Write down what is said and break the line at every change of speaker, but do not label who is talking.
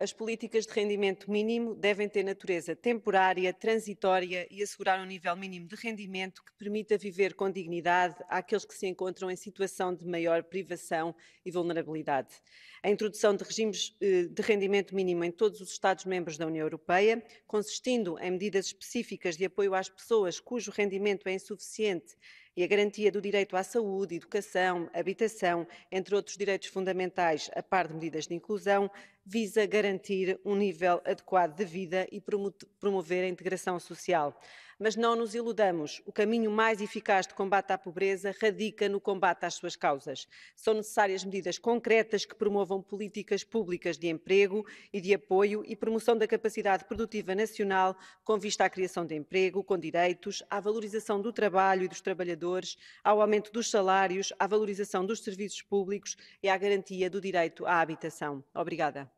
as políticas de rendimento mínimo devem ter natureza temporária, transitória e assegurar um nível mínimo de rendimento que permita viver com dignidade àqueles que se encontram em situação de maior privação e vulnerabilidade. A introdução de regimes eh, de rendimento mínimo em todos os Estados-membros da União Europeia, consistindo em medidas específicas de apoio às pessoas cujo rendimento é insuficiente e a garantia do direito à saúde, educação, habitação, entre outros direitos fundamentais, a par de medidas de inclusão, visa garantir um nível adequado de vida e promover a integração social. Mas não nos iludamos, o caminho mais eficaz de combate à pobreza radica no combate às suas causas. São necessárias medidas concretas que promovam políticas públicas de emprego e de apoio e promoção da capacidade produtiva nacional com vista à criação de emprego, com direitos, à valorização do trabalho e dos trabalhadores, ao aumento dos salários, à valorização dos serviços públicos e à garantia do direito à habitação. Obrigada.